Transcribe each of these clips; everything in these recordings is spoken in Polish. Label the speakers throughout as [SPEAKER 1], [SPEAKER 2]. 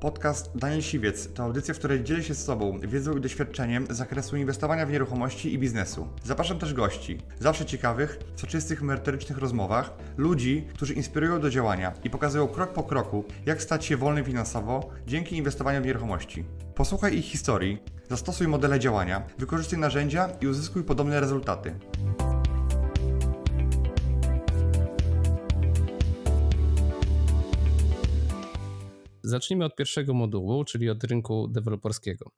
[SPEAKER 1] Podcast Daniel Siwiec to audycja, w której dzielę się z sobą wiedzą i doświadczeniem z zakresu inwestowania w nieruchomości i biznesu. Zapraszam też gości, zawsze ciekawych, w soczystych, merytorycznych rozmowach, ludzi, którzy inspirują do działania i pokazują krok po kroku, jak stać się wolnym finansowo dzięki inwestowaniu w nieruchomości. Posłuchaj ich historii, zastosuj modele działania, wykorzystuj narzędzia i uzyskuj
[SPEAKER 2] podobne rezultaty. Zacznijmy od pierwszego modułu, czyli od rynku deweloperskiego.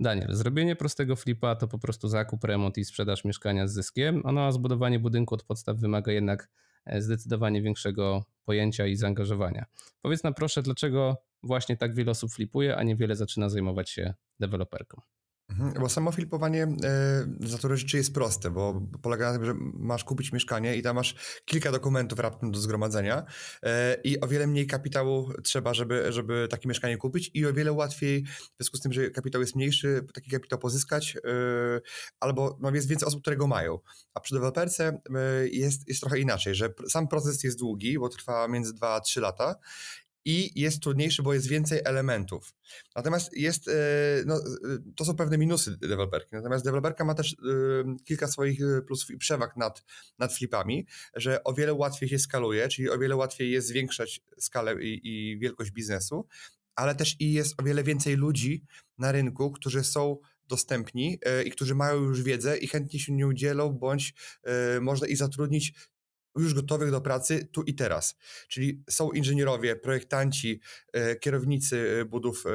[SPEAKER 2] Daniel, zrobienie prostego flipa to po prostu zakup, remont i sprzedaż mieszkania z zyskiem, a zbudowanie budynku od podstaw wymaga jednak e, zdecydowanie większego pojęcia i zaangażowania. Powiedz nam proszę, dlaczego właśnie tak wiele osób flipuje, a niewiele zaczyna zajmować się deweloperką?
[SPEAKER 1] Mhm, bo samo filpowanie e, za natury rzeczy jest proste, bo polega na tym, że masz kupić mieszkanie i tam masz kilka dokumentów raptem do zgromadzenia e, i o wiele mniej kapitału trzeba, żeby, żeby takie mieszkanie kupić i o wiele łatwiej, w związku z tym, że kapitał jest mniejszy, taki kapitał pozyskać e, albo no, jest więcej osób, które go mają. A przy deweloperce jest, jest trochę inaczej, że sam proces jest długi, bo trwa między 2 a 3 lata i jest trudniejszy, bo jest więcej elementów. Natomiast jest, e, no, e, to są pewne minusy deweloperki. Natomiast deweloperka ma też e, kilka swoich plusów i przewag nad, nad flipami, że o wiele łatwiej się skaluje, czyli o wiele łatwiej jest zwiększać skalę i, i wielkość biznesu, ale też i jest o wiele więcej ludzi na rynku, którzy są dostępni i którzy mają już wiedzę i chętnie się nią udzielą, bądź można ich zatrudnić już gotowych do pracy tu i teraz. Czyli są inżynierowie, projektanci, e, kierownicy e, budów, e,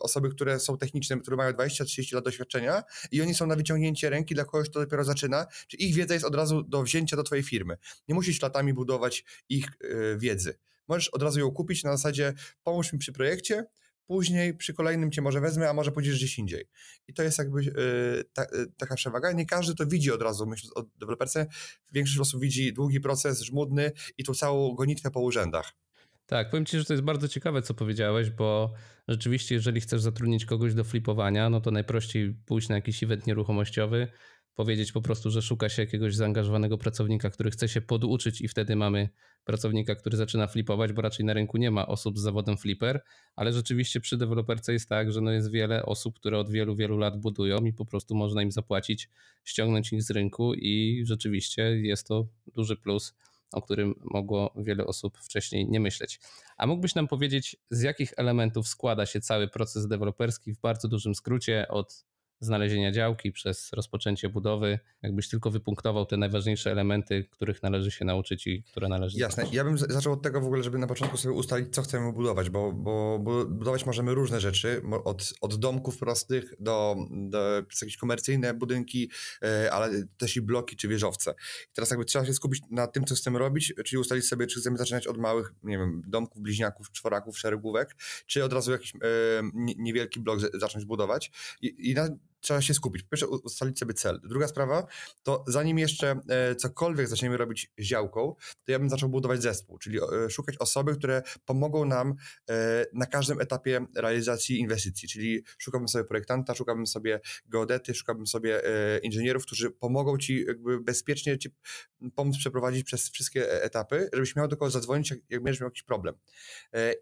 [SPEAKER 1] osoby, które są techniczne, które mają 20-30 lat doświadczenia i oni są na wyciągnięcie ręki dla kogoś, kto dopiero zaczyna, czyli ich wiedza jest od razu do wzięcia do twojej firmy. Nie musisz latami budować ich wiedzy. Możesz od razu ją kupić na zasadzie pomóż mi przy projekcie, później przy kolejnym cię może wezmę, a może pójdziesz gdzieś indziej. I to jest jakby y, ta, y, taka przewaga. Nie każdy to widzi od razu, myśląc o deweloperce. Większość osób widzi długi proces, żmudny i tą całą gonitwę po urzędach.
[SPEAKER 2] Tak, powiem Ci, że to jest bardzo ciekawe, co powiedziałeś, bo rzeczywiście, jeżeli chcesz zatrudnić kogoś do flipowania, no to najprościej pójść na jakiś event nieruchomościowy, powiedzieć po prostu, że szuka się jakiegoś zaangażowanego pracownika, który chce się poduczyć i wtedy mamy pracownika, który zaczyna flipować, bo raczej na rynku nie ma osób z zawodem flipper, ale rzeczywiście przy deweloperce jest tak, że no jest wiele osób, które od wielu, wielu lat budują i po prostu można im zapłacić, ściągnąć ich z rynku i rzeczywiście jest to duży plus, o którym mogło wiele osób wcześniej nie myśleć. A mógłbyś nam powiedzieć, z jakich elementów składa się cały proces deweloperski w bardzo dużym skrócie od znalezienia działki, przez rozpoczęcie budowy. Jakbyś tylko wypunktował te najważniejsze elementy, których należy się nauczyć i które należy Jasne, zacząć.
[SPEAKER 1] ja bym zaczął od tego w ogóle, żeby na początku sobie ustalić, co chcemy budować, bo, bo, bo budować możemy różne rzeczy, od, od domków prostych do, do jakieś komercyjne budynki, e, ale też i bloki czy wieżowce. I teraz jakby trzeba się skupić na tym, co chcemy robić, czyli ustalić sobie, czy chcemy zaczynać od małych, nie wiem, domków, bliźniaków, czworaków, szeregówek, czy od razu jakiś e, niewielki blok zacząć budować. I, i na, trzeba się skupić. Po pierwsze, ustalić sobie cel. Druga sprawa, to zanim jeszcze e, cokolwiek zaczniemy robić z działką, to ja bym zaczął budować zespół, czyli e, szukać osoby, które pomogą nam e, na każdym etapie realizacji inwestycji, czyli szukałbym sobie projektanta, szukałbym sobie geodety, szukałbym sobie inżynierów, którzy pomogą ci jakby bezpiecznie ci pomóc przeprowadzić przez wszystkie etapy, żebyś miał do kogo zadzwonić, jak, jak będziesz miał jakiś problem.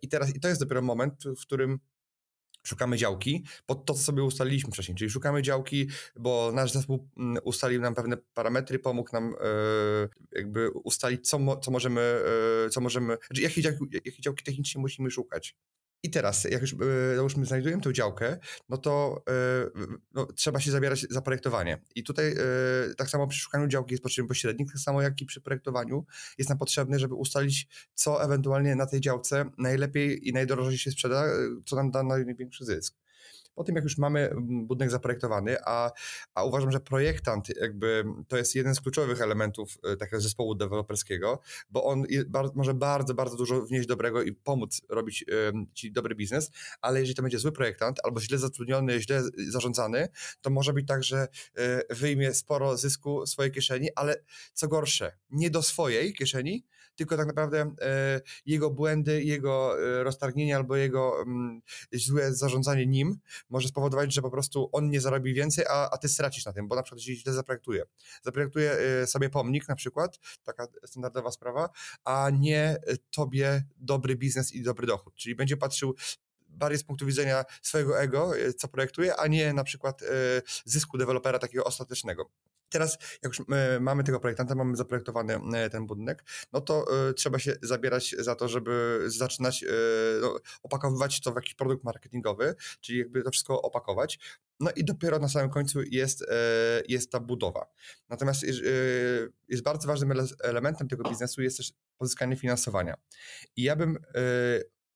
[SPEAKER 1] I teraz, i to jest dopiero moment, w którym szukamy działki pod to, co sobie ustaliliśmy wcześniej, czyli szukamy działki, bo nasz zespół mm, ustalił nam pewne parametry, pomógł nam e, jakby ustalić, co, mo co możemy, e, co możemy, znaczy jakie działki, jakie działki technicznie musimy szukać. I teraz, jak już e, my znajdujemy tę działkę, no to e, no, trzeba się zabierać za projektowanie. I tutaj e, tak samo przy szukaniu działki jest potrzebny pośrednik, tak samo jak i przy projektowaniu jest nam potrzebny, żeby ustalić, co ewentualnie na tej działce najlepiej i najdrożej się sprzeda, co nam da największy zysk po tym jak już mamy mm, budynek zaprojektowany, a, a uważam, że projektant jakby to jest jeden z kluczowych elementów y, takiego zespołu deweloperskiego, bo on może bardzo, bardzo dużo wnieść dobrego i pomóc robić ci dobry biznes, ale jeżeli to będzie zły projektant albo źle zatrudniony, źle zarządzany, to może być tak, że y, wyjmie sporo zysku swojej kieszeni, ale co gorsze, nie do swojej kieszeni, tylko tak naprawdę e, jego błędy, jego e, roztargnienie albo jego mm, złe zarządzanie nim może spowodować, że po prostu on nie zarobi więcej, a, a ty stracisz na tym, bo na przykład jeśli źle zaprojektuje. Zaprojektuje e, sobie pomnik na przykład, taka standardowa sprawa, a nie tobie dobry biznes i dobry dochód. Czyli będzie patrzył bardziej z punktu widzenia swojego ego, e, co projektuje, a nie na przykład e, zysku dewelopera takiego ostatecznego. Teraz, jak już e, mamy tego projektanta, mamy zaprojektowany ten budynek, no to trzeba się zabierać za to, żeby zaczynać no, opakowywać to w jakiś produkt marketingowy, czyli jakby to wszystko opakować. No i dopiero na samym końcu jest, jest ta budowa. Natomiast jest bardzo ważnym elementem tego biznesu jest też pozyskanie finansowania. I ja bym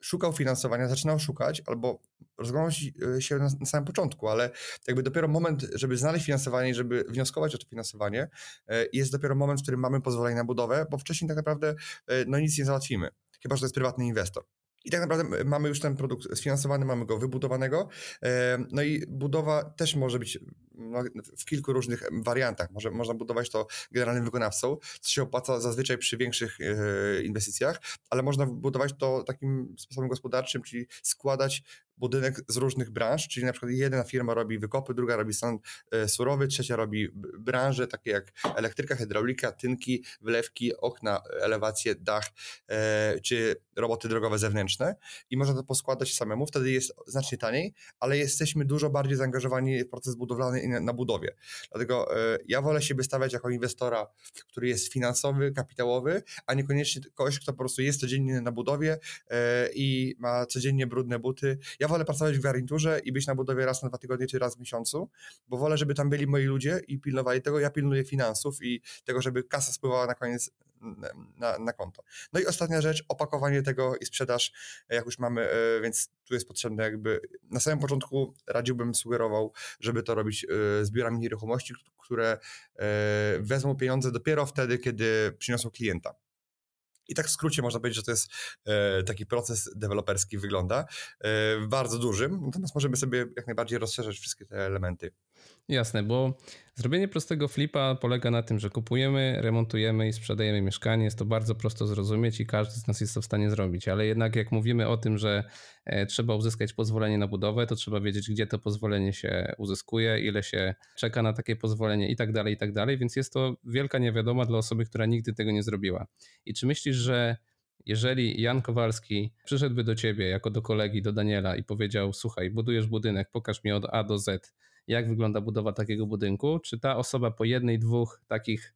[SPEAKER 1] szukał finansowania, zaczynał szukać, albo rozglądał y, się na, na, samym początku, ale jakby dopiero moment, żeby znaleźć finansowanie i żeby wnioskować o to finansowanie, e, jest dopiero moment, w którym mamy pozwolenie na budowę, bo wcześniej tak naprawdę e, no nic nie załatwimy, chyba że to jest prywatny inwestor. I tak naprawdę mamy już ten produkt sfinansowany, mamy go wybudowanego. E, no i budowa też może być no, w kilku różnych wariantach. Może, można budować to generalnym wykonawcą, co się opłaca zazwyczaj przy większych e, inwestycjach, ale można budować to takim sposobem gospodarczym, czyli składać budynek z różnych branż, czyli na przykład jedna firma robi wykopy, druga robi stan e, surowy, trzecia robi branże takie jak elektryka, hydraulika, tynki, wlewki, okna, elewacje, dach e, czy roboty drogowe zewnętrzne i można to poskładać samemu, wtedy jest znacznie taniej, ale jesteśmy dużo bardziej zaangażowani w proces budowlany na, na budowie. Dlatego e, ja wolę siebie stawiać jako inwestora, który jest finansowy, kapitałowy, a niekoniecznie kogoś, kto po prostu jest codziennie na budowie e, i ma codziennie brudne buty. Ja wolę pracować w garniturze i być na budowie raz na dwa tygodnie czy raz w miesiącu, bo wolę, żeby tam byli moi ludzie i pilnowali tego. Ja pilnuję finansów i tego, żeby kasa spływała na koniec na, na konto. No i ostatnia rzecz, opakowanie tego i sprzedaż, e, jak już mamy, e, więc tu jest potrzebne jakby, na samym początku radziłbym, sugerował, żeby to robić e, z biurami nieruchomości, które wezmą pieniądze dopiero wtedy, kiedy przyniosą klienta. I tak w skrócie można powiedzieć, że to jest e, taki proces deweloperski wygląda, e, bardzo dużym, natomiast możemy sobie jak najbardziej rozszerzać wszystkie te elementy.
[SPEAKER 2] Jasne, bo zrobienie prostego flipa polega na tym, że kupujemy, remontujemy i sprzedajemy mieszkanie. Jest to bardzo prosto zrozumieć i każdy z nas jest to w stanie zrobić. Ale jednak, jak mówimy o tym, że e, trzeba uzyskać pozwolenie na budowę, to trzeba wiedzieć, gdzie to pozwolenie się uzyskuje, ile się czeka na takie pozwolenie i tak dalej, i tak dalej. Więc jest to wielka niewiadoma dla osoby, która nigdy tego nie zrobiła. I czy myślisz, że jeżeli Jan Kowalski przyszedłby do ciebie jako do kolegi, do Daniela i powiedział: Słuchaj, budujesz budynek, pokaż mi od A do Z, jak wygląda budowa takiego budynku, czy ta osoba po jednej, dwóch takich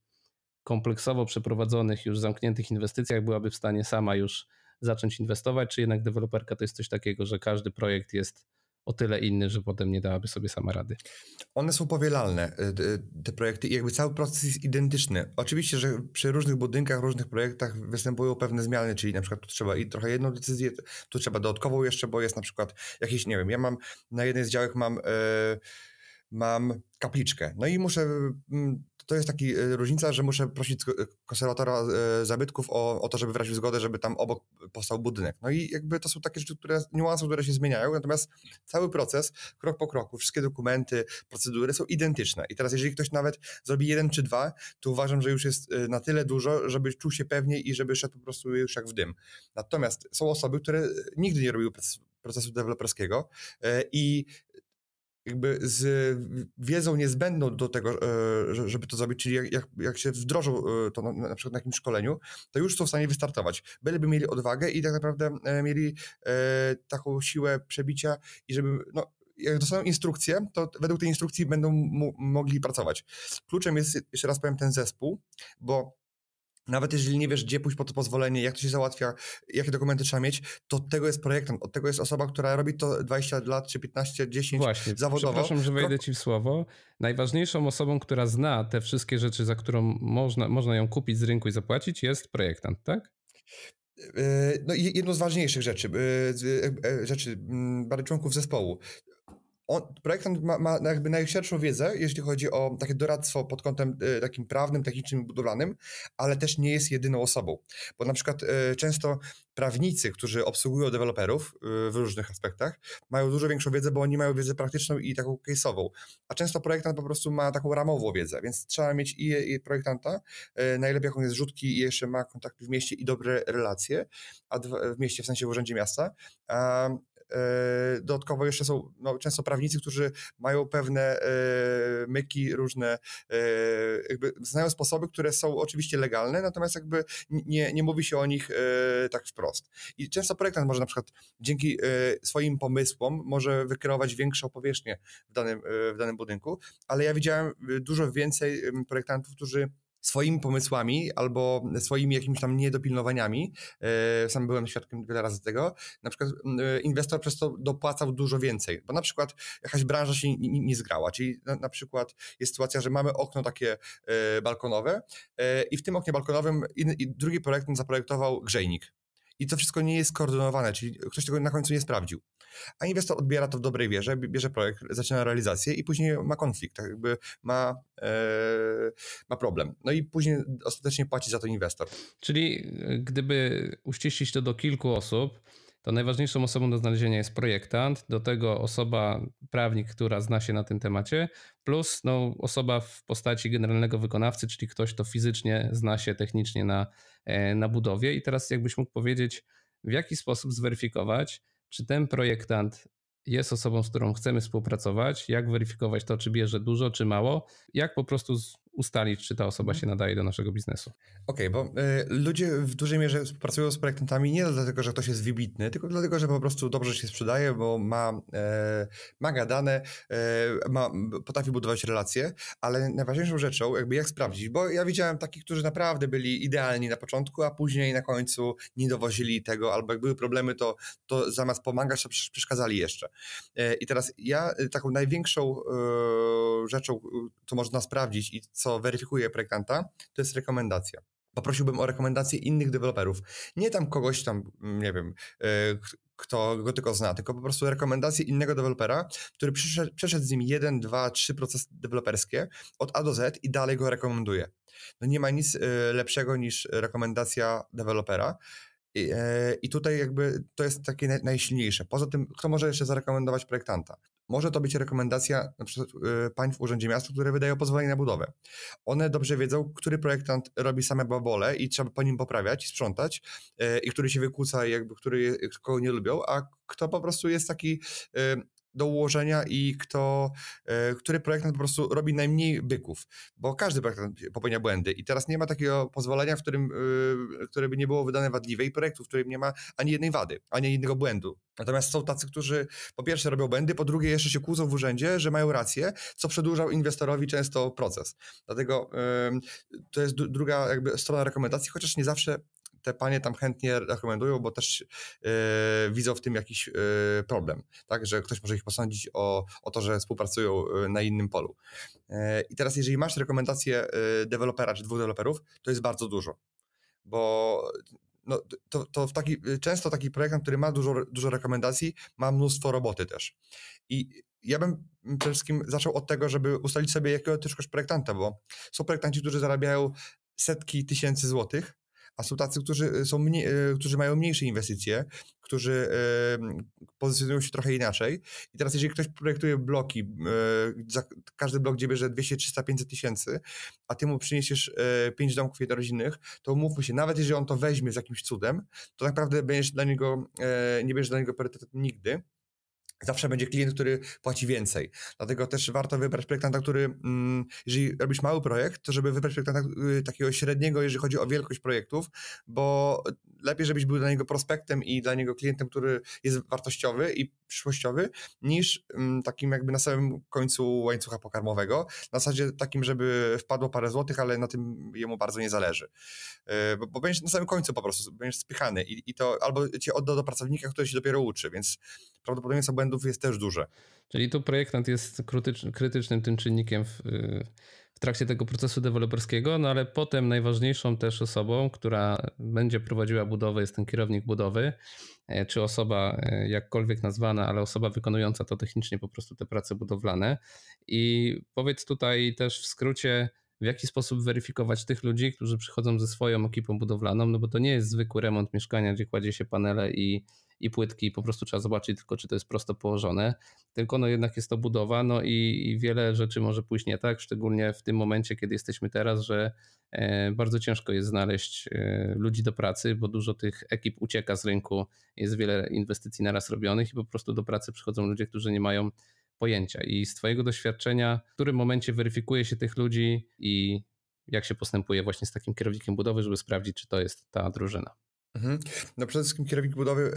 [SPEAKER 2] kompleksowo przeprowadzonych, już zamkniętych inwestycjach byłaby w stanie sama już zacząć inwestować, czy jednak deweloperka to jest coś takiego, że każdy projekt jest o tyle inny, że potem nie dałaby sobie sama rady. One są powielalne, e, e, te projekty, i jakby
[SPEAKER 1] cały proces jest identyczny. Oczywiście, że przy różnych budynkach, różnych projektach występują pewne zmiany, czyli na przykład tu trzeba i trochę jedną decyzję, tu trzeba dodatkową jeszcze, bo jest na przykład jakiś, nie wiem, ja mam na jednej z działek mam. Yy, mam kapliczkę. No i muszę, mm, to jest taka e, różnica, że muszę prosić e, konserwatora e, zabytków o, o to, żeby wyraził zgodę, żeby tam obok powstał budynek. No i jakby to są takie rzeczy, które, niuanse, które się zmieniają, natomiast cały proces, krok po kroku, wszystkie dokumenty, procedury są identyczne. I teraz jeżeli ktoś nawet zrobi jeden czy dwa, to uważam, że już jest na tyle dużo, żeby czuł się pewnie i żeby szedł po prostu już jak w dym. Natomiast są osoby, które nigdy nie robiły procesu deweloperskiego i jakby z wiedzą niezbędną do tego, e, żeby to zrobić, czyli jak, jak, się wdrożą e, to na, na przykład na jakimś szkoleniu, to już są w stanie wystartować. Byliby mieli odwagę i tak naprawdę e, mieli taką siłę przebicia i żeby, no, jak dostaną instrukcję, to według tej instrukcji będą mogli pracować. Kluczem jest, jeszcze raz powiem, ten zespół, bo nawet jeżeli nie wiesz, gdzie pójść po to pozwolenie, jak to się załatwia, jakie dokumenty trzeba mieć, to od tego jest projektant, od tego jest osoba, która robi to 20 lat, czy
[SPEAKER 2] 15, 10 Właśnie. zawodowo. Przepraszam, że wejdę ci w słowo. Najważniejszą osobą, która zna te wszystkie rzeczy, za którą można, można ją kupić z rynku i zapłacić, jest projektant, tak?
[SPEAKER 1] E, no jedną z ważniejszych rzeczy, e, e, rzeczy mm, bardziej członków zespołu on, projektant ma, ma jakby najszerszą wiedzę, jeśli chodzi o takie doradztwo pod kątem y, takim prawnym, technicznym i budowlanym, ale też nie jest jedyną osobą. Bo na przykład y, często prawnicy, którzy obsługują deweloperów y, w różnych aspektach, mają dużo większą wiedzę, bo oni mają wiedzę praktyczną i taką case'ową. A często projektant po prostu ma taką ramową wiedzę, więc trzeba mieć i, i projektanta, y, najlepiej jak on jest rzutki i jeszcze ma kontakty w mieście i dobre relacje, a dwa, w mieście w sensie w urzędzie miasta, a, E, dodatkowo jeszcze są no, często prawnicy, którzy mają pewne e, myki różne, e, jakby znają sposoby, które są oczywiście legalne, natomiast jakby nie, nie mówi się o nich tak wprost. I często projektant może na przykład dzięki swoim pomysłom może wykreować większą powierzchnię w danym, w danym budynku, ale ja widziałem dużo więcej projektantów, którzy swoimi pomysłami albo swoimi jakimiś tam niedopilnowaniami. E, sam byłem świadkiem wiele razy tego. Na przykład mm, e, inwestor przez to dopłacał dużo więcej, bo na przykład jakaś branża się nie, nie zgrała, czyli na, na, przykład jest sytuacja, że mamy okno takie e, balkonowe i w tym oknie balkonowym drugi projekt zaprojektował grzejnik i to wszystko nie jest koordynowane, czyli ktoś tego na końcu nie sprawdził. A inwestor odbiera to w dobrej wierze, bierze projekt, zaczyna realizację i później ma konflikt, tak jakby ma, e, ma problem. No i później ostatecznie płaci za to inwestor.
[SPEAKER 2] Czyli e, gdyby uściślić to do kilku osób, to najważniejszą osobą do znalezienia jest projektant, do tego osoba, prawnik, która zna się na tym temacie, plus no, osoba w postaci generalnego wykonawcy, czyli ktoś, kto fizycznie zna się technicznie na, e, na budowie. I teraz jakbyś mógł powiedzieć, w jaki sposób zweryfikować, czy ten projektant jest osobą, z którą chcemy współpracować, jak weryfikować to, czy bierze dużo, czy mało, jak po prostu ustalić, czy ta osoba mhm. się nadaje do naszego biznesu.
[SPEAKER 1] Okej, okay, bo y, ludzie w dużej mierze pracują z projektantami nie dlatego, że ktoś jest wybitny, tylko dlatego, że po prostu dobrze się sprzedaje, bo ma, y, ma gadane, y, ma, potrafi budować relacje, ale najważniejszą rzeczą, jakby jak sprawdzić, bo ja widziałem takich, którzy naprawdę byli idealni na początku, a później na końcu nie dowozili tego, albo jak były problemy, to, to zamiast pomagać, to przeszkadzali jeszcze. E, I teraz ja y, taką największą rzeczą, y, co można sprawdzić i co weryfikuje projektanta, to jest rekomendacja. Poprosiłbym o rekomendacje innych deweloperów. Nie tam kogoś tam, mm, nie wiem, e, kto go tylko zna, tylko po prostu rekomendacje innego dewelopera, który przeszedł, przeszedł z nim jeden, dwa, trzy procesy deweloperskie od A do Z i dalej go rekomenduje. No nie ma nic e, lepszego niż rekomendacja dewelopera. I, e, I, tutaj jakby to jest takie najsilniejsze. Poza tym, kto może jeszcze zarekomendować projektanta? Może to być rekomendacja na przykład y, w Urzędzie Miasta, które wydają pozwolenie na budowę. One dobrze wiedzą, który projektant robi same babole i trzeba po nim poprawiać i sprzątać y, i który się wykłóca, jakby, który kogo nie lubią, a kto po prostu jest taki y, do ułożenia i kto, e, który projektant po prostu robi najmniej byków, bo każdy projektant popełnia błędy i teraz nie ma takiego pozwolenia, w którym, e, które by nie było wydane wadliwe i projektu, w którym nie ma ani jednej wady, ani jednego błędu. Natomiast są tacy, którzy po pierwsze robią błędy, po drugie jeszcze się kłócą w urzędzie, że mają rację, co przedłużał inwestorowi często proces. Dlatego to jest druga jakby strona rekomendacji, chociaż nie zawsze te panie tam chętnie rekomendują, bo też yy, widzą w tym jakiś yy, problem, tak, że ktoś może ich posądzić o, o to, że współpracują e, na innym polu. Yy, I teraz, jeżeli masz rekomendację dewelopera czy dwóch deweloperów, to jest bardzo dużo, bo no, to, to w taki, często taki projekt, który ma dużo, dużo rekomendacji, ma mnóstwo roboty też. I ja bym przede wszystkim zaczął od tego, żeby ustalić sobie jakiegoś projektanta, bo są projektanci, którzy zarabiają setki tysięcy złotych a są tacy, którzy, e, są mniej, e, którzy mają mniejsze inwestycje, którzy e, pozycjonują się trochę inaczej. I teraz, jeżeli ktoś projektuje bloki, za każdy blok, gdzie bierze 200, 300, 500 tysięcy, a ty mu przyniesiesz 5 domków jednorodzinnych, to umówmy się, nawet jeżeli on to weźmie z jakimś cudem, to tak naprawdę będziesz dla niego, nie będziesz dla niego priorytetu nigdy Zawsze będzie klient, który płaci więcej. Dlatego też warto wybrać projektanta, który, mm, jeżeli robisz mały projekt, to żeby wybrać projektanta y, takiego średniego, jeżeli chodzi o wielkość projektów, bo lepiej, żebyś był dla niego prospektem i dla niego klientem, który jest wartościowy i przyszłościowy, niż mm, takim jakby na samym końcu łańcucha pokarmowego. Na zasadzie takim, żeby wpadło parę złotych, ale na tym jemu bardzo nie zależy. Y, bo, bo będziesz na samym końcu po prostu, będziesz spychany i, i to albo cię odda do pracownika, który się dopiero uczy, więc prawdopodobieństwo błędu błędów jest też duże.
[SPEAKER 2] Czyli tu projektant jest krytycznym tym czynnikiem w, w, trakcie tego procesu deweloperskiego, no ale potem najważniejszą też osobą, która będzie prowadziła budowę jest ten kierownik budowy, e, czy osoba e, jakkolwiek nazwana, ale osoba wykonująca to technicznie po prostu te prace budowlane. I powiedz tutaj też w skrócie, w jaki sposób weryfikować tych ludzi, którzy przychodzą ze swoją ekipą budowlaną, no bo to nie jest zwykły remont mieszkania, gdzie kładzie się panele i i płytki, po prostu trzeba zobaczyć tylko, czy to jest prosto położone, tylko no jednak jest to budowa, no i, i wiele rzeczy może pójść nie tak, szczególnie w tym momencie, kiedy jesteśmy teraz, że e, bardzo ciężko jest znaleźć e, ludzi do pracy, bo dużo tych ekip ucieka z rynku, jest wiele inwestycji naraz robionych i po prostu do pracy przychodzą ludzie, którzy nie mają pojęcia. I z Twojego doświadczenia, w którym momencie weryfikuje się tych ludzi i jak się postępuje właśnie z takim kierownikiem budowy, żeby sprawdzić, czy to jest ta drużyna? Mhm.
[SPEAKER 1] No przede wszystkim kierownik budowy,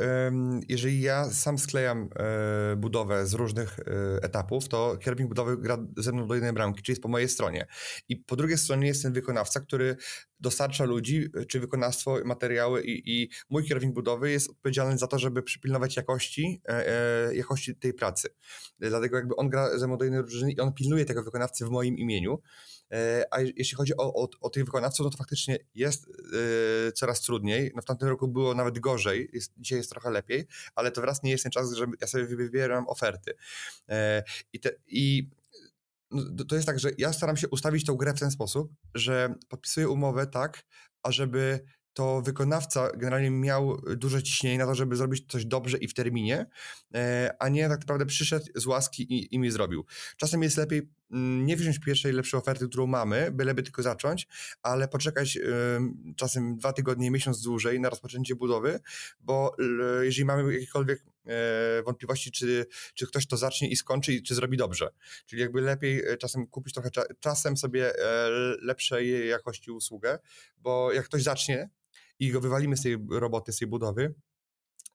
[SPEAKER 1] jeżeli ja sam sklejam e, budowę z różnych e, etapów, to kierownik budowy gra ze mną do jednej bramki, czyli jest po mojej stronie. I po drugiej stronie jest ten wykonawca, który dostarcza ludzi, e, czy wykonawstwo, materiały i, i mój kierownik budowy jest odpowiedzialny za to, żeby przypilnować jakości, jakości tej pracy. Dlatego jakby on gra ze mną do jednej drużyny i on pilnuje tego wykonawcy w moim imieniu. A jeśli chodzi o, o, o tych wykonawców, no to faktycznie jest coraz trudniej. No w tamtym roku było nawet gorzej, jest, dzisiaj jest trochę lepiej, ale to wraz nie jest ten czas, że ja sobie wybieram oferty. E, I, te, i no, to jest tak, że ja staram się ustawić tą grę w ten sposób, że podpisuję umowę tak, ażeby to wykonawca generalnie miał duże ciśnienie na to, żeby zrobić coś dobrze i w terminie, e, a nie tak naprawdę przyszedł z łaski i, i mi zrobił. Czasem jest lepiej Mm, nie wziąć pierwszej lepszej oferty, którą mamy, byleby tylko zacząć, ale poczekać czasem dwa tygodnie, miesiąc dłużej na rozpoczęcie budowy, bo jeżeli mamy jakiekolwiek e, wątpliwości, czy, czy ktoś to zacznie i skończy, i czy zrobi dobrze. Czyli jakby lepiej e, czasem kupić trochę, czasem sobie e, lepszej jakości usługę, bo jak ktoś zacznie i go wywalimy z tej roboty, z tej budowy,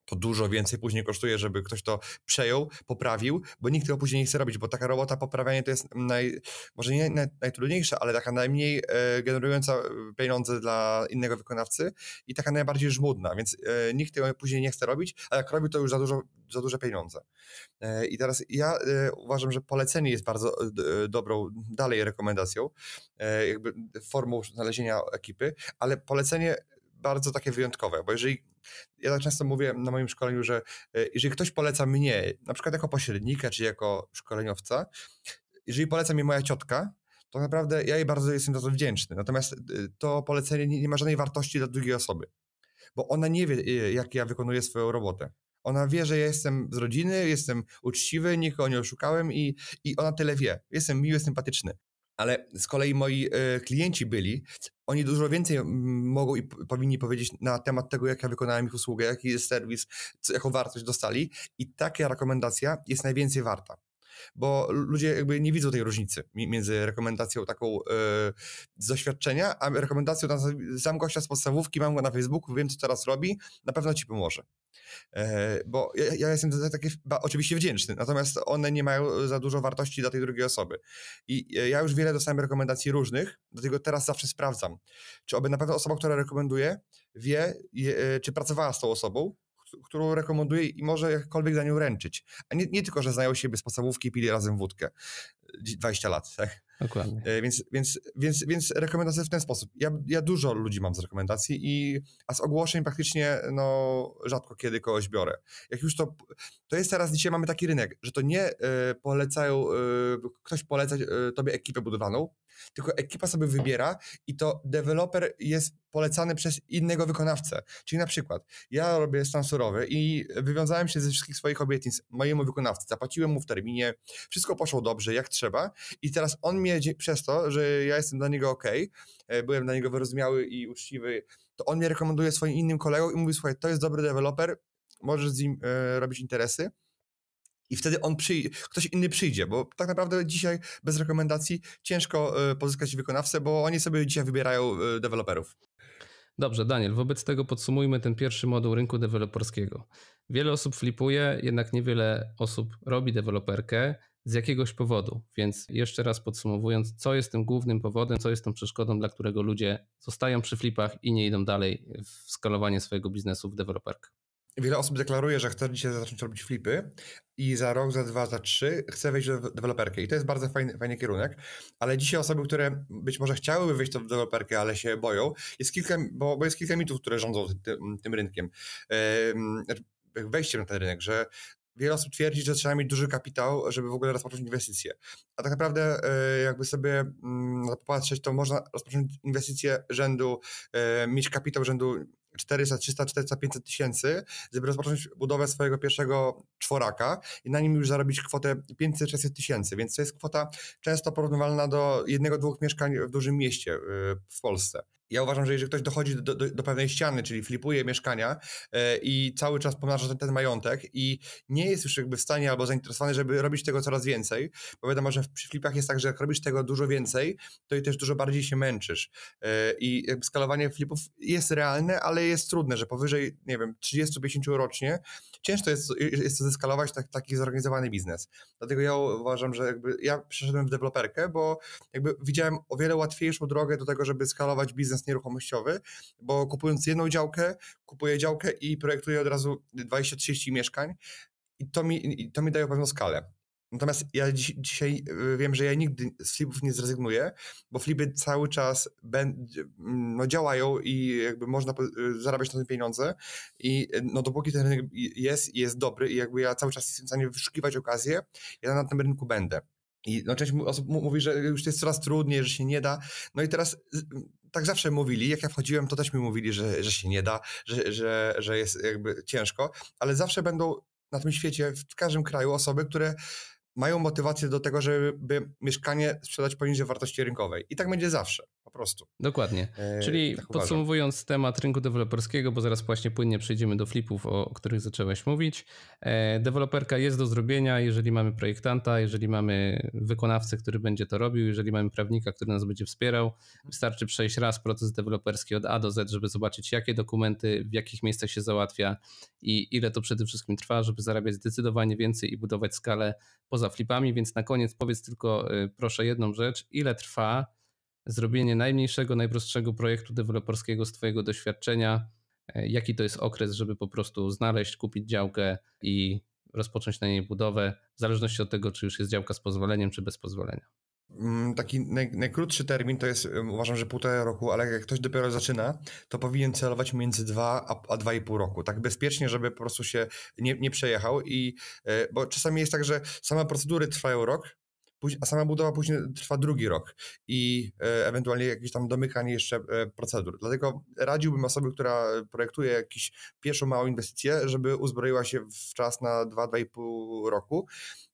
[SPEAKER 1] to dużo więcej później kosztuje, żeby ktoś to przejął, poprawił, bo nikt tego później nie chce robić, bo taka robota, poprawianie to jest naj, może nie naj, najtrudniejsza, ale taka najmniej e, generująca e, pieniądze dla innego wykonawcy i taka najbardziej żmudna, więc e, nikt tego później nie chce robić, a jak robi to już za, dużo, za duże pieniądze. E, I teraz ja e, uważam, że polecenie jest bardzo e, dobrą dalej rekomendacją, jakby formą znalezienia ekipy, ale polecenie bardzo takie wyjątkowe, bo jeżeli ja tak często mówię na moim szkoleniu, że e, jeżeli ktoś poleca mnie, na przykład jako pośrednika czy jako szkoleniowca, jeżeli poleca mi moja ciotka, to naprawdę ja jej bardzo jestem za to wdzięczny. Natomiast e, to polecenie nie, nie ma żadnej wartości dla drugiej osoby, bo ona nie wie, e, jak ja wykonuję swoją robotę. Ona wie, że ja jestem z rodziny, jestem uczciwy, nikogo nie oszukałem i, i ona tyle wie. Jestem miły, sympatyczny ale z kolei moi e, klienci byli, oni dużo więcej mogą i powinni powiedzieć na temat tego, jak ja wykonałem ich usługę, jaki jest serwis, jaką wartość dostali i taka rekomendacja jest najwięcej warta bo ludzie jakby nie widzą tej różnicy między rekomendacją taką e, z doświadczenia, a rekomendacją sam gościa z podstawówki, mam go na Facebooku, wiem co teraz robi, na pewno ci pomoże. E, bo ja, ja jestem taki oczywiście wdzięczny, natomiast one nie mają za dużo wartości dla tej drugiej osoby. I e, ja już wiele dostałem rekomendacji różnych, dlatego teraz zawsze sprawdzam, czy oby na pewno osoba, która rekomenduje, wie, czy pracowała z tą osobą, którą rekomenduje i może jakkolwiek za nią ręczyć. A nie, nie tylko, że znają siebie z podstawówki i pili razem wódkę 20 lat, tak? Dokładnie. E, więc, więc, więc, więc rekomendacje w ten sposób. Ja, ja dużo ludzi mam z rekomendacji, i, a z ogłoszeń praktycznie no, rzadko kiedy kogoś biorę. Jak już to. To jest teraz, dzisiaj mamy taki rynek, że to nie y, polecają, y, ktoś poleca y, tobie ekipę budowlaną, tylko ekipa sobie wybiera i to deweloper jest polecany przez innego wykonawcę. Czyli na przykład ja robię stan surowy i wywiązałem się ze wszystkich swoich obietnic mojemu wykonawcy. Zapłaciłem mu w terminie, wszystko poszło dobrze, jak trzeba i teraz on mnie przez to, że ja jestem dla niego ok, e, byłem dla niego wyrozumiały i uczciwy, to on mnie rekomenduje swoim innym kolegom i mówi, słuchaj, to jest dobry deweloper, możesz z nim e, robić interesy i wtedy on ktoś inny przyjdzie, bo tak naprawdę dzisiaj bez rekomendacji ciężko e, pozyskać wykonawcę, bo oni sobie dzisiaj wybierają e, deweloperów.
[SPEAKER 2] Dobrze, Daniel, wobec tego podsumujmy ten pierwszy moduł rynku deweloperskiego. Wiele osób flipuje, jednak niewiele osób robi deweloperkę z jakiegoś powodu. Więc jeszcze raz podsumowując, co jest tym głównym powodem, co jest tą przeszkodą, dla którego ludzie zostają przy flipach i nie idą dalej w skalowanie swojego biznesu w deweloperkę.
[SPEAKER 1] Wiele osób deklaruje, że chce dzisiaj zacząć robić flipy, i za rok, za dwa, za trzy chcę wejść do deweloperki. I to jest bardzo fajny, fajny kierunek, ale dzisiaj osoby, które być może chciałyby wejść do deweloperki, ale się boją, jest kilka, bo, bo jest kilka mitów, które rządzą tym, tym rynkiem. Znaczy, wejściem na ten rynek, że wiele osób twierdzi, że trzeba mieć duży kapitał, żeby w ogóle rozpocząć inwestycje. A tak naprawdę, e, jakby sobie mm, popatrzeć, to można rozpocząć inwestycje rzędu, e, mieć kapitał rzędu 400, 300, 400, 500 tysięcy, żeby rozpocząć budowę swojego pierwszego czworaka i na nim już zarobić kwotę 500-600 tysięcy, więc to jest kwota często porównywalna do jednego, dwóch mieszkań w dużym mieście y, w Polsce ja uważam, że jeżeli ktoś dochodzi do, do, do pewnej ściany, czyli flipuje mieszkania e, i cały czas pomnaża ten, ten, majątek i nie jest już jakby w stanie albo zainteresowany, żeby robić tego coraz więcej, bo wiadomo, że przy flipach jest tak, że jak robisz tego dużo więcej, to i też dużo bardziej się męczysz. E, I skalowanie flipów jest realne, ale jest trudne, że powyżej, nie wiem, 30-50 rocznie ciężko jest, jest to zeskalować tak, taki zorganizowany biznes. Dlatego ja uważam, że jakby ja przeszedłem w deweloperkę, bo jakby widziałem o wiele łatwiejszą drogę do tego, żeby skalować biznes biznes nieruchomościowy, bo kupując jedną działkę, kupuję działkę i projektuję od razu 20-30 mieszkań i to mi, i to mi daje pewną skalę. Natomiast ja dziś, dzisiaj y, wiem, że ja nigdy z flipów nie zrezygnuję, bo flipy cały czas ben, no, działają i jakby można y, zarabiać na tym pieniądze i y, no, dopóki ten rynek jest jest dobry i jakby ja cały czas jestem w stanie wyszukiwać okazję, ja na tym rynku będę. I no, część osób mówi, że już jest coraz trudniej, że się nie da. No i teraz tak zawsze mówili, jak ja wchodziłem, to też mi mówili, że, że się nie da, że, że, że jest jakby ciężko, ale zawsze będą na tym świecie, w każdym kraju osoby, które mają motywację do tego, żeby mieszkanie sprzedać poniżej wartości rynkowej. I tak będzie zawsze,
[SPEAKER 2] po prostu. Dokładnie. E, Czyli tak podsumowując uważam. temat rynku deweloperskiego, bo zaraz właśnie płynnie przejdziemy do flipów, o których zacząłeś mówić. E, deweloperka jest do zrobienia, jeżeli mamy projektanta, jeżeli mamy wykonawcę, który będzie to robił, jeżeli mamy prawnika, który nas będzie wspierał. Wystarczy przejść raz proces deweloperski od A do Z, żeby zobaczyć, jakie dokumenty, w jakich miejscach się załatwia i ile to przede wszystkim trwa, żeby zarabiać zdecydowanie więcej i budować skalę poza poza flipami, więc na koniec powiedz tylko y, proszę jedną rzecz, ile trwa zrobienie najmniejszego, najprostszego projektu deweloperskiego z Twojego doświadczenia, y, jaki to jest okres, żeby po prostu znaleźć, kupić działkę i rozpocząć na niej budowę, w zależności od tego, czy już jest działka z pozwoleniem, czy bez pozwolenia.
[SPEAKER 1] Mm, taki naj, najkrótszy termin to jest, uważam, że półtora roku, ale jak ktoś dopiero zaczyna, to powinien celować między dwa a, a dwa i pół roku. Tak bezpiecznie, żeby po prostu się nie, nie przejechał. I, e, bo czasami jest tak, że same procedury trwają rok, a sama budowa później trwa drugi rok i e, ewentualnie jakieś tam domykanie jeszcze e, procedur. Dlatego radziłbym osobie, która projektuje jakąś pierwszą małą inwestycję, żeby uzbroiła się w czas na 2-2,5 roku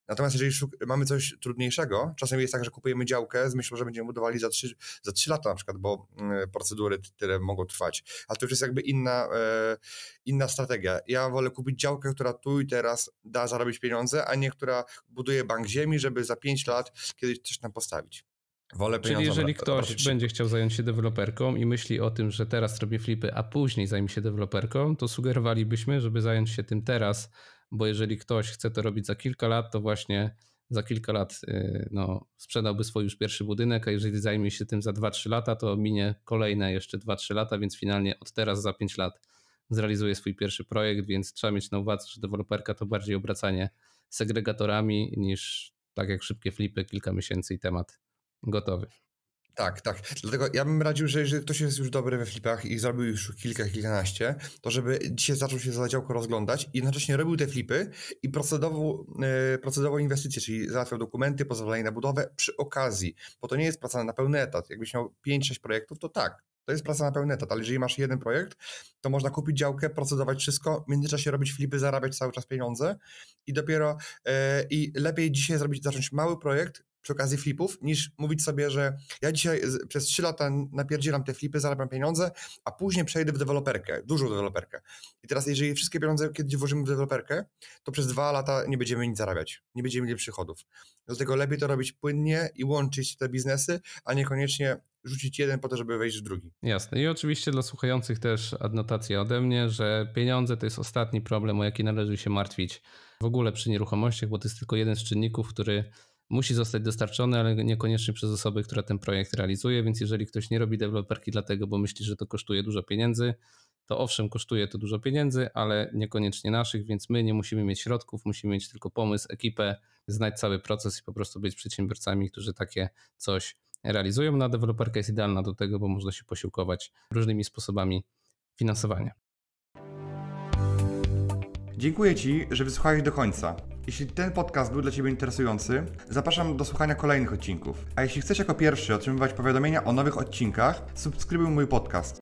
[SPEAKER 1] Natomiast jeżeli mamy coś trudniejszego, czasem jest tak, że kupujemy działkę z myślą, że będziemy budowali za 3, za 3 lata na przykład, bo mm, procedury tyle mogą trwać. A to już jest jakby inna, e, inna strategia. Ja wolę kupić działkę, która tu i teraz da zarobić pieniądze, a nie która buduje bank ziemi, żeby za 5 lat kiedyś coś tam postawić.
[SPEAKER 2] Wolę Czyli jeżeli ktoś będzie chciał zająć się deweloperką i myśli o tym, że teraz robi flipy, a później zajmie się deweloperką, to sugerowalibyśmy, żeby zająć się tym teraz, bo jeżeli ktoś chce to robić za kilka lat, to właśnie za kilka lat y, no, sprzedałby swój już pierwszy budynek, a jeżeli zajmie się tym za 2-3 lata, to minie kolejne jeszcze 2-3 lata, więc finalnie od teraz za 5 lat zrealizuje swój pierwszy projekt, więc trzeba mieć na uwadze, że deweloperka to bardziej obracanie segregatorami niż tak jak szybkie flipy, kilka miesięcy i temat gotowy.
[SPEAKER 1] Tak, tak. Dlatego ja bym radził, że jeżeli ktoś jest już dobry we flipach i zrobił już kilka, kilkanaście, to żeby dzisiaj zaczął się za działko rozglądać i jednocześnie robił te flipy i procedował, yy, procedował inwestycje, czyli załatwiał dokumenty, pozwolenie na budowę przy okazji, bo to nie jest praca na pełny etat. Jakbyś miał 5-6 projektów, to tak, to jest praca na pełny etat, ale jeżeli masz jeden projekt, to można kupić działkę, procedować wszystko, w międzyczasie robić flipy, zarabiać cały czas pieniądze i dopiero yy, i lepiej dzisiaj zrobić, zacząć mały projekt, przy okazji flipów, niż mówić sobie, że ja dzisiaj przez 3 lata napierdzielam te flipy, zarabiam pieniądze, a później przejdę w deweloperkę, dużą deweloperkę. I teraz, jeżeli wszystkie pieniądze kiedyś włożymy w deweloperkę, to przez 2 lata nie będziemy nic zarabiać, nie będziemy mieli przychodów. Dlatego lepiej to robić płynnie i łączyć te biznesy, a niekoniecznie rzucić jeden po to, żeby wejść w drugi.
[SPEAKER 2] Jasne. I oczywiście dla słuchających też adnotacja ode mnie, że pieniądze to jest ostatni problem, o jaki należy się martwić w ogóle przy nieruchomościach, bo to jest tylko jeden z czynników, który musi zostać dostarczony, ale niekoniecznie przez osoby, która ten projekt realizuje, więc jeżeli ktoś nie robi deweloperki dlatego, bo myśli, że to kosztuje dużo pieniędzy, to owszem, kosztuje to dużo pieniędzy, ale niekoniecznie naszych, więc my nie musimy mieć środków, musimy mieć tylko pomysł, ekipę, znać cały proces i po prostu być przedsiębiorcami, którzy takie coś realizują. Na no, deweloperkę deweloperka jest idealna do tego, bo można się posiłkować różnymi sposobami finansowania. Dziękuję Ci, że wysłuchałeś do końca. Jeśli ten podcast był dla Ciebie interesujący,
[SPEAKER 1] zapraszam do słuchania kolejnych odcinków. A jeśli chcesz jako pierwszy otrzymywać powiadomienia o nowych odcinkach, subskrybuj mój podcast.